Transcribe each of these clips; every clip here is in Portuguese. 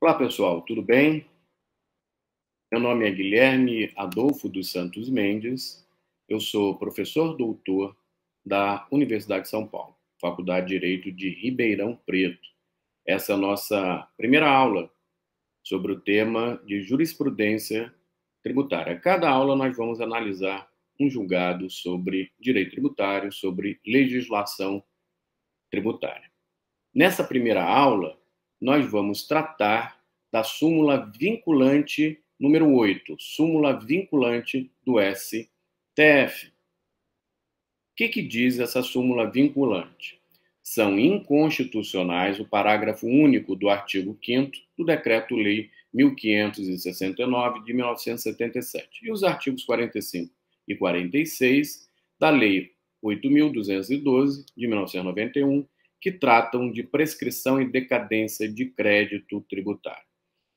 Olá, pessoal, tudo bem? Meu nome é Guilherme Adolfo dos Santos Mendes, eu sou professor doutor da Universidade de São Paulo, Faculdade de Direito de Ribeirão Preto. Essa é a nossa primeira aula sobre o tema de jurisprudência tributária. Cada aula nós vamos analisar um julgado sobre direito tributário, sobre legislação tributária. Nessa primeira aula, nós vamos tratar da súmula vinculante número 8, súmula vinculante do STF. O que, que diz essa súmula vinculante? São inconstitucionais o parágrafo único do artigo 5 do Decreto-Lei 1569 de 1977 e os artigos 45 e 46 da Lei 8.212 de 1991 que tratam de prescrição e decadência de crédito tributário.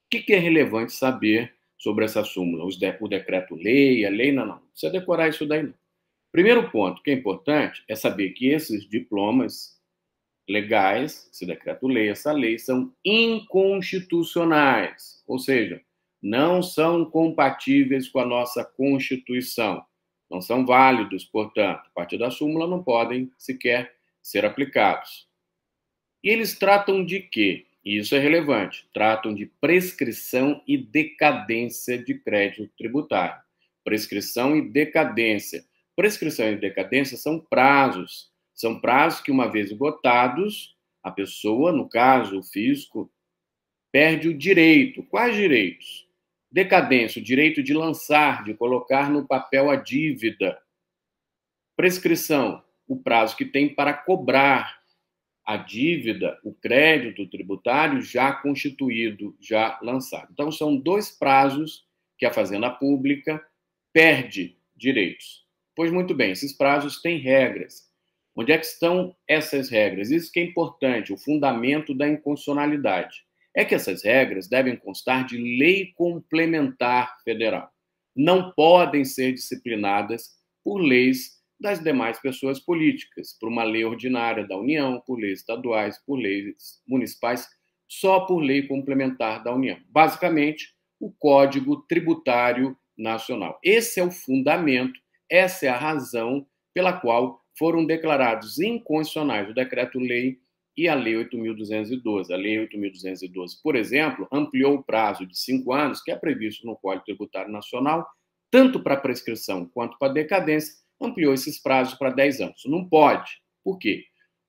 O que é relevante saber sobre essa súmula? o decreto-lei, a lei? Não, não. Não precisa decorar isso daí, não. Primeiro ponto que é importante é saber que esses diplomas legais, esse decreto-lei, essa lei, são inconstitucionais, ou seja, não são compatíveis com a nossa Constituição, não são válidos, portanto, a partir da súmula não podem sequer ser aplicados. E eles tratam de quê? E isso é relevante. Tratam de prescrição e decadência de crédito tributário. Prescrição e decadência. Prescrição e decadência são prazos. São prazos que, uma vez esgotados, a pessoa, no caso, o fisco, perde o direito. Quais direitos? Decadência, o direito de lançar, de colocar no papel a dívida. Prescrição, o prazo que tem para cobrar a dívida, o crédito tributário já constituído, já lançado. Então, são dois prazos que a Fazenda Pública perde direitos. Pois muito bem, esses prazos têm regras. Onde é que estão essas regras? Isso que é importante, o fundamento da inconstitucionalidade. É que essas regras devem constar de lei complementar federal. Não podem ser disciplinadas por leis das demais pessoas políticas, por uma lei ordinária da União, por leis estaduais, por leis municipais, só por lei complementar da União. Basicamente, o Código Tributário Nacional. Esse é o fundamento, essa é a razão pela qual foram declarados inconstitucionais o decreto-lei e a Lei 8.212. A Lei 8.212, por exemplo, ampliou o prazo de cinco anos, que é previsto no Código Tributário Nacional, tanto para prescrição quanto para decadência, ampliou esses prazos para 10 anos. Não pode. Por quê?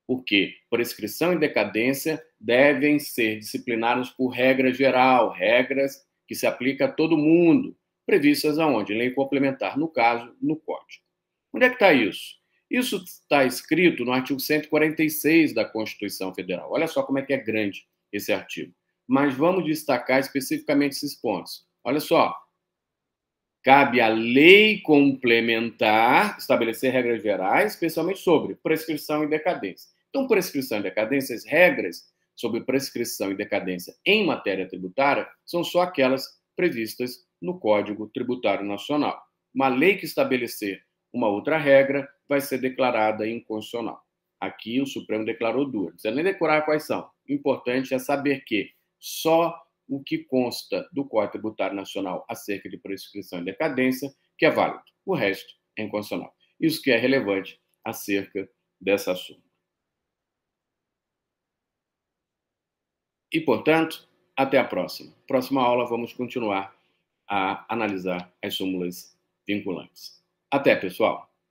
Porque prescrição e decadência devem ser disciplinados por regra geral, regras que se aplicam a todo mundo, previstas aonde? lei complementar, no caso, no Código. Onde é que está isso? Isso está escrito no artigo 146 da Constituição Federal. Olha só como é que é grande esse artigo. Mas vamos destacar especificamente esses pontos. Olha só, Cabe à lei complementar estabelecer regras gerais, especialmente sobre prescrição e decadência. Então, prescrição e decadência, as regras sobre prescrição e decadência em matéria tributária são só aquelas previstas no Código Tributário Nacional. Uma lei que estabelecer uma outra regra vai ser declarada inconstitucional. Aqui o Supremo declarou duas. Não precisa nem decorar quais são. O importante é saber que só o que consta do Código Tributário Nacional acerca de prescrição e decadência, que é válido. O resto é inconstitucional. Isso que é relevante acerca dessa súmula. E, portanto, até a próxima. Próxima aula vamos continuar a analisar as súmulas vinculantes. Até, pessoal!